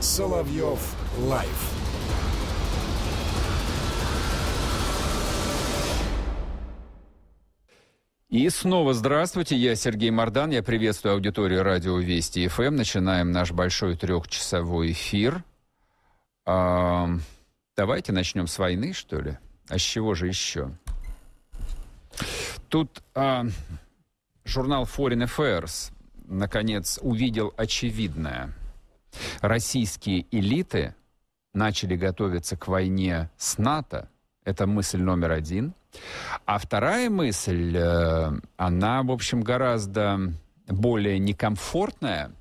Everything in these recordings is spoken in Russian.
Соловьев Лайф. И снова здравствуйте, я Сергей Мордан, я приветствую аудиторию радио Вести ФМ. Эм. Начинаем наш большой трехчасовой эфир. А, давайте начнем с войны, что ли? А с чего же еще? Тут а, журнал Foreign Affairs наконец увидел очевидное – Российские элиты начали готовиться к войне с НАТО. Это мысль номер один. А вторая мысль, э, она, в общем, гораздо более некомфортная –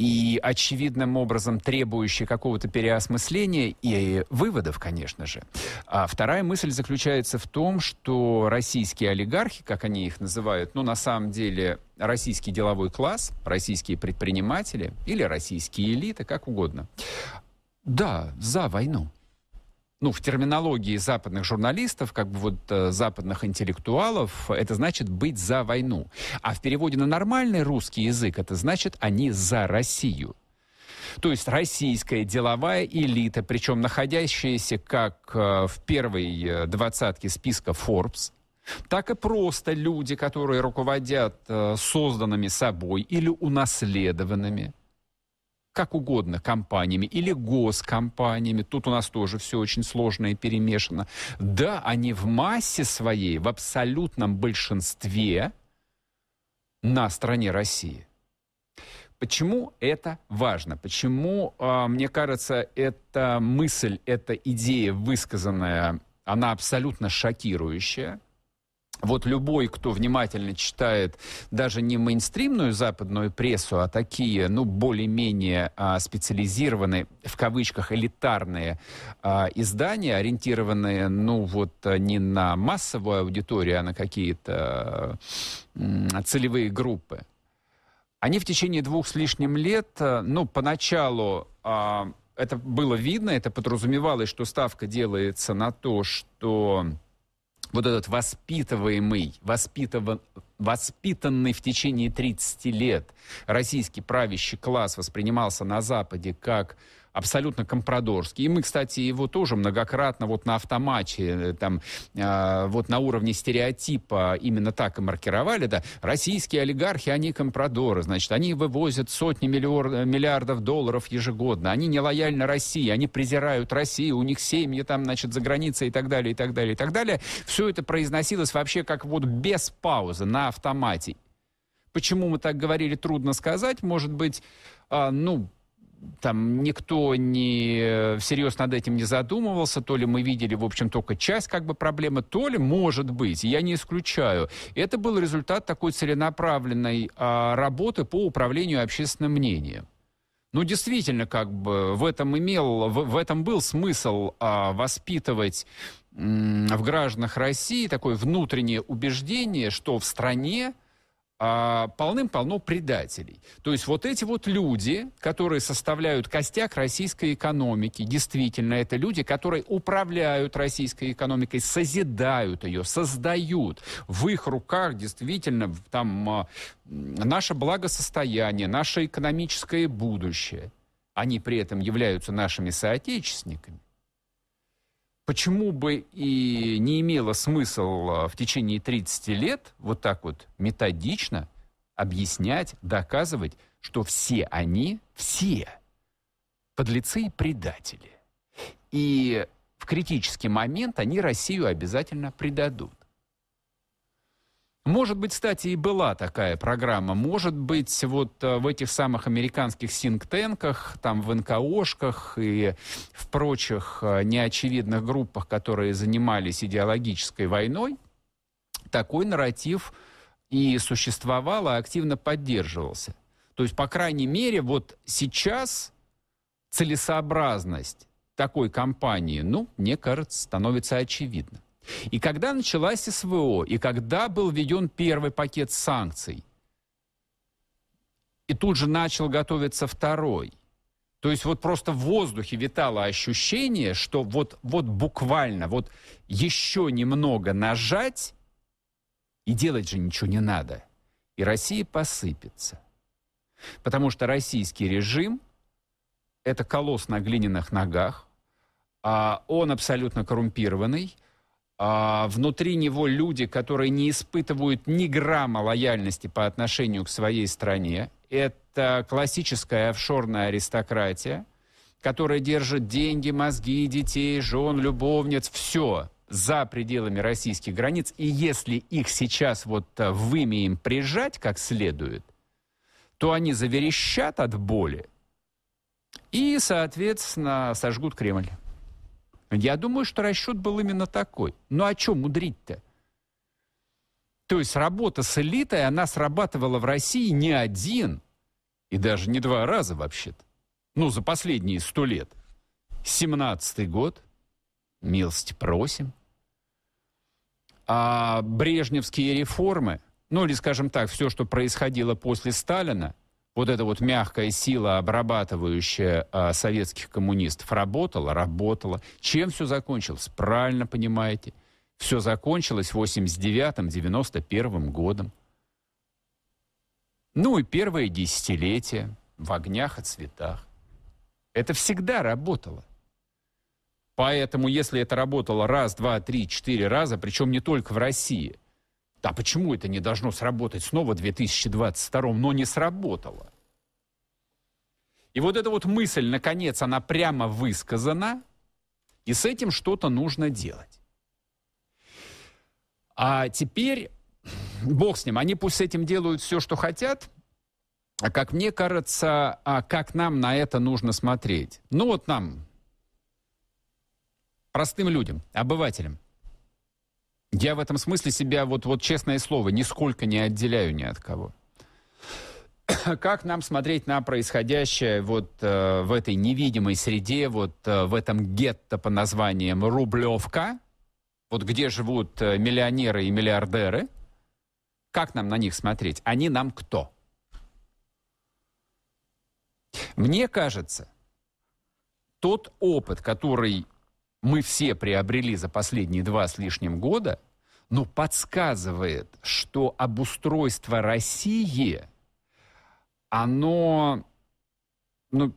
и очевидным образом требующий какого-то переосмысления и выводов, конечно же. А вторая мысль заключается в том, что российские олигархи, как они их называют, ну, на самом деле, российский деловой класс, российские предприниматели или российские элиты, как угодно, да, за войну ну, в терминологии западных журналистов, как бы вот э, западных интеллектуалов, это значит быть за войну. А в переводе на нормальный русский язык это значит они за Россию. То есть российская деловая элита, причем находящаяся как э, в первой э, двадцатке списка Forbes, так и просто люди, которые руководят э, созданными собой или унаследованными как угодно компаниями или госкомпаниями. Тут у нас тоже все очень сложно и перемешано. Да, они в массе своей, в абсолютном большинстве на стороне России. Почему это важно? Почему, а, мне кажется, эта мысль, эта идея высказанная, она абсолютно шокирующая – вот любой, кто внимательно читает даже не мейнстримную западную прессу, а такие, ну, более-менее а, специализированные, в кавычках, элитарные а, издания, ориентированные, ну, вот а, не на массовую аудиторию, а на какие-то а, целевые группы. Они в течение двух с лишним лет, а, ну, поначалу... А, это было видно, это подразумевалось, что ставка делается на то, что вот этот воспитываемый, воспитыван, воспитанный в течение 30 лет российский правящий класс воспринимался на Западе как абсолютно компрадорский. И мы, кстати, его тоже многократно вот на автомате, э, там, э, вот на уровне стереотипа именно так и маркировали, да, российские олигархи, они компрадоры, значит, они вывозят сотни миллиор, э, миллиардов долларов ежегодно, они не лояльны России, они презирают Россию, у них семьи там, значит, за границей и так далее, и так далее, и так далее. Все это произносилось вообще как вот без паузы, на автомате. Почему мы так говорили, трудно сказать. Может быть, а, ну, там никто не э, всерьез над этим не задумывался, то ли мы видели, в общем, только часть как бы проблемы, то ли, может быть, я не исключаю. Это был результат такой целенаправленной а, работы по управлению общественным мнением. Ну, действительно, как бы в этом имел, в, в этом был смысл а, воспитывать м, в гражданах России такое внутреннее убеждение, что в стране а, полным-полно предателей. То есть вот эти вот люди, которые составляют костяк российской экономики, действительно, это люди, которые управляют российской экономикой, созидают ее, создают. В их руках действительно там а, наше благосостояние, наше экономическое будущее. Они при этом являются нашими соотечественниками почему бы и не имело смысла в течение 30 лет вот так вот методично объяснять, доказывать, что все они, все подлецы и предатели. И в критический момент они Россию обязательно предадут. Может быть, кстати, и была такая программа. Может быть, вот э, в этих самых американских синктенках, там в НКОшках и в прочих э, неочевидных группах, которые занимались идеологической войной, такой нарратив и существовал, а активно поддерживался. То есть, по крайней мере, вот сейчас целесообразность такой кампании, ну, мне кажется, становится очевидна. И когда началась СВО, и когда был введен первый пакет санкций, и тут же начал готовиться второй, то есть вот просто в воздухе витало ощущение, что вот, вот буквально, вот еще немного нажать, и делать же ничего не надо. И Россия посыпется. Потому что российский режим – это колосс на глиняных ногах, а он абсолютно коррумпированный – а, внутри него люди, которые не испытывают ни грамма лояльности по отношению к своей стране. Это классическая офшорная аристократия, которая держит деньги, мозги, детей, жен, любовниц, все за пределами российских границ. И если их сейчас вот э, им прижать как следует, то они заверещат от боли и, соответственно, сожгут Кремль. Я думаю, что расчет был именно такой. Ну а чем мудрить-то? То есть работа с элитой, она срабатывала в России не один, и даже не два раза вообще-то. Ну, за последние сто лет. Семнадцатый год, милости просим. А брежневские реформы, ну или, скажем так, все, что происходило после Сталина – вот эта вот мягкая сила, обрабатывающая а, советских коммунистов, работала, работала. Чем все закончилось? Правильно понимаете. Все закончилось 89-91 годом. Ну и первое десятилетие в огнях и цветах. Это всегда работало. Поэтому, если это работало раз, два, три, четыре раза, причем не только в России – а почему это не должно сработать снова в 2022, но не сработало? И вот эта вот мысль, наконец, она прямо высказана, и с этим что-то нужно делать. А теперь, бог с ним, они пусть с этим делают все, что хотят, а как мне кажется, а как нам на это нужно смотреть? Ну вот нам, простым людям, обывателям – я в этом смысле себя, вот, вот честное слово, нисколько не отделяю ни от кого. Как нам смотреть на происходящее вот э, в этой невидимой среде, вот э, в этом гетто по названием Рублевка, вот где живут э, миллионеры и миллиардеры, как нам на них смотреть? Они нам кто? Мне кажется, тот опыт, который мы все приобрели за последние два с лишним года, но подсказывает, что обустройство России, оно, ну,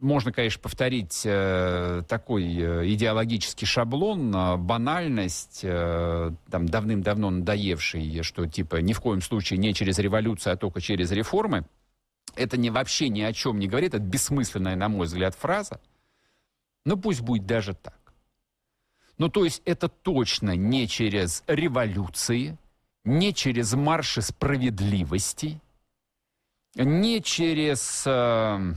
можно, конечно, повторить э, такой э, идеологический шаблон, э, банальность, э, там, давным-давно надоевший, что, типа, ни в коем случае не через революцию, а только через реформы. Это не, вообще ни о чем не говорит, это бессмысленная, на мой взгляд, фраза. Ну пусть будет даже так. Ну то есть это точно не через революции, не через марши справедливости, не через э,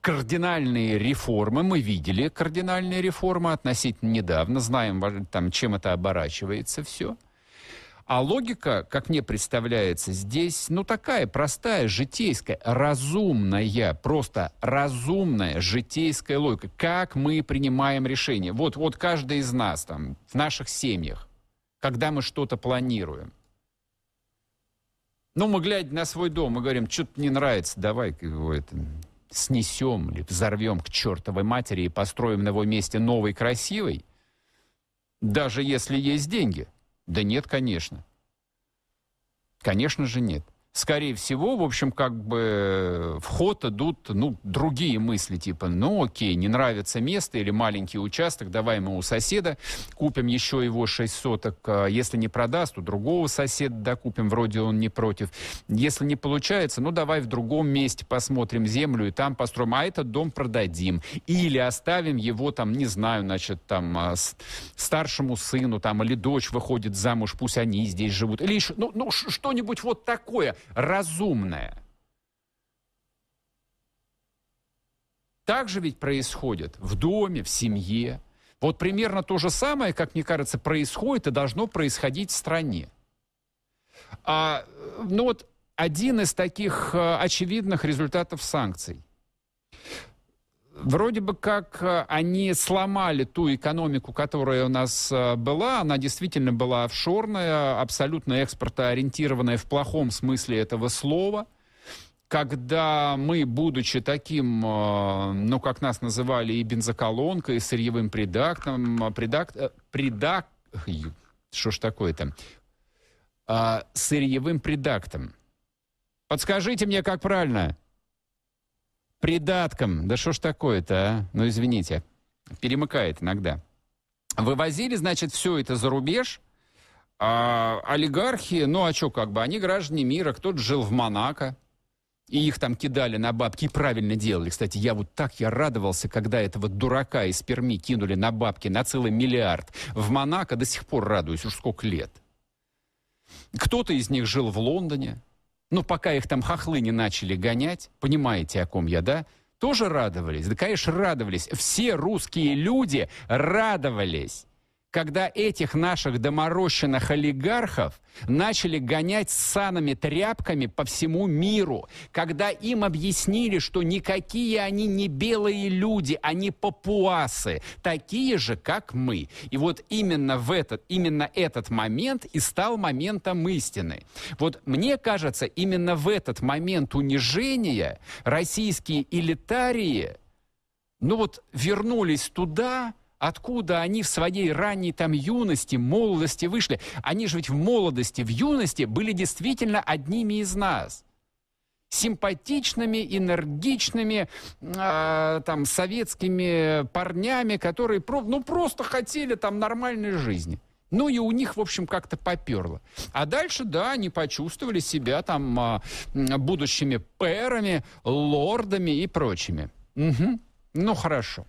кардинальные реформы. Мы видели кардинальные реформы относительно недавно, знаем, там, чем это оборачивается все. А логика, как мне представляется, здесь, ну, такая простая, житейская, разумная, просто разумная житейская логика. Как мы принимаем решения? Вот, вот каждый из нас там, в наших семьях, когда мы что-то планируем. Ну, мы, глядя на свой дом, мы говорим, что-то не нравится, давай его это снесем или взорвем к чертовой матери и построим на его месте новый красивый, даже если есть деньги – да нет, конечно. Конечно же нет скорее всего, в общем, как бы э, в ход идут, ну, другие мысли, типа, ну, окей, не нравится место или маленький участок, давай мы у соседа купим еще его 6 соток, а если не продаст, у другого соседа докупим, вроде он не против. Если не получается, ну, давай в другом месте посмотрим землю и там построим, а этот дом продадим. Или оставим его там, не знаю, значит, там, а, старшему сыну там, или дочь выходит замуж, пусть они здесь живут. Или еще, ну, ну что-нибудь вот такое разумное. Так же ведь происходит в доме, в семье. Вот примерно то же самое, как мне кажется, происходит и должно происходить в стране. А, ну вот один из таких э, очевидных результатов санкций – Вроде бы как э, они сломали ту экономику, которая у нас э, была. Она действительно была офшорная, абсолютно экспортоориентированная в плохом смысле этого слова когда мы, будучи таким, э, ну, как нас называли, и бензоколонкой, и сырьевым придактом, придакт, придак... Что ж такое-то? А, сырьевым придактом. Подскажите мне, как правильно? придаткам. Да что ж такое-то, а? Ну, извините. Перемыкает иногда. Вывозили, значит, все это за рубеж. А олигархи, ну а что, как бы, они граждане мира. Кто-то жил в Монако, и их там кидали на бабки, и правильно делали. Кстати, я вот так я радовался, когда этого дурака из Перми кинули на бабки на целый миллиард. В Монако до сих пор радуюсь, уж сколько лет. Кто-то из них жил в Лондоне, но ну, пока их там хохлы не начали гонять, понимаете, о ком я, да, тоже радовались. Да, конечно, радовались. Все русские люди радовались когда этих наших доморощенных олигархов начали гонять с санами тряпками по всему миру, когда им объяснили, что никакие они не белые люди, они папуасы, такие же, как мы. И вот именно в этот, именно этот момент и стал моментом истины. Вот мне кажется, именно в этот момент унижения российские элитарии, ну вот вернулись туда, Откуда они в своей ранней там юности, молодости вышли? Они же ведь в молодости, в юности были действительно одними из нас симпатичными, энергичными, э, там, советскими парнями, которые ну, просто хотели там нормальной жизни. Ну и у них, в общем, как-то поперло. А дальше, да, они почувствовали себя там э, будущими пэрами, лордами и прочими. Угу. Ну хорошо.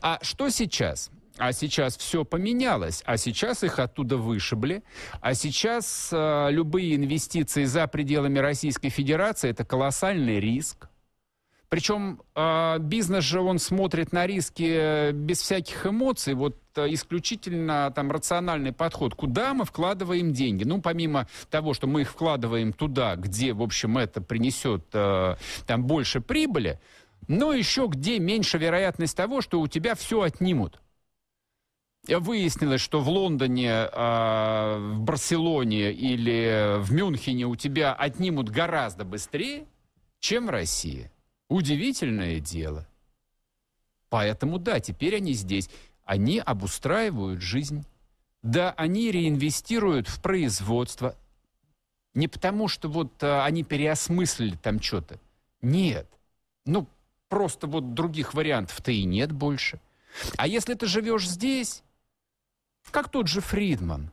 А что сейчас? А сейчас все поменялось, а сейчас их оттуда вышибли, а сейчас э, любые инвестиции за пределами Российской Федерации это колоссальный риск. Причем э, бизнес же он смотрит на риски э, без всяких эмоций, вот э, исключительно там рациональный подход. Куда мы вкладываем деньги? Ну, помимо того, что мы их вкладываем туда, где, в общем, это принесет э, там больше прибыли, но еще где меньше вероятность того, что у тебя все отнимут. Выяснилось, что в Лондоне, а, в Барселоне или в Мюнхене у тебя отнимут гораздо быстрее, чем в России. Удивительное дело. Поэтому да, теперь они здесь. Они обустраивают жизнь. Да, они реинвестируют в производство. Не потому, что вот а, они переосмыслили там что-то. Нет. Ну, Просто вот других вариантов-то и нет больше. А если ты живешь здесь, как тот же Фридман,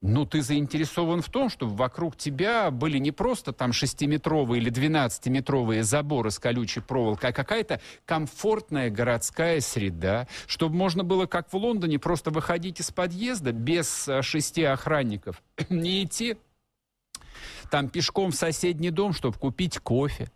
ну, ты заинтересован в том, чтобы вокруг тебя были не просто там шестиметровые или двенадцатиметровые заборы с колючей проволокой, а какая-то комфортная городская среда, чтобы можно было, как в Лондоне, просто выходить из подъезда без а, шести охранников, не идти там пешком в соседний дом, чтобы купить кофе,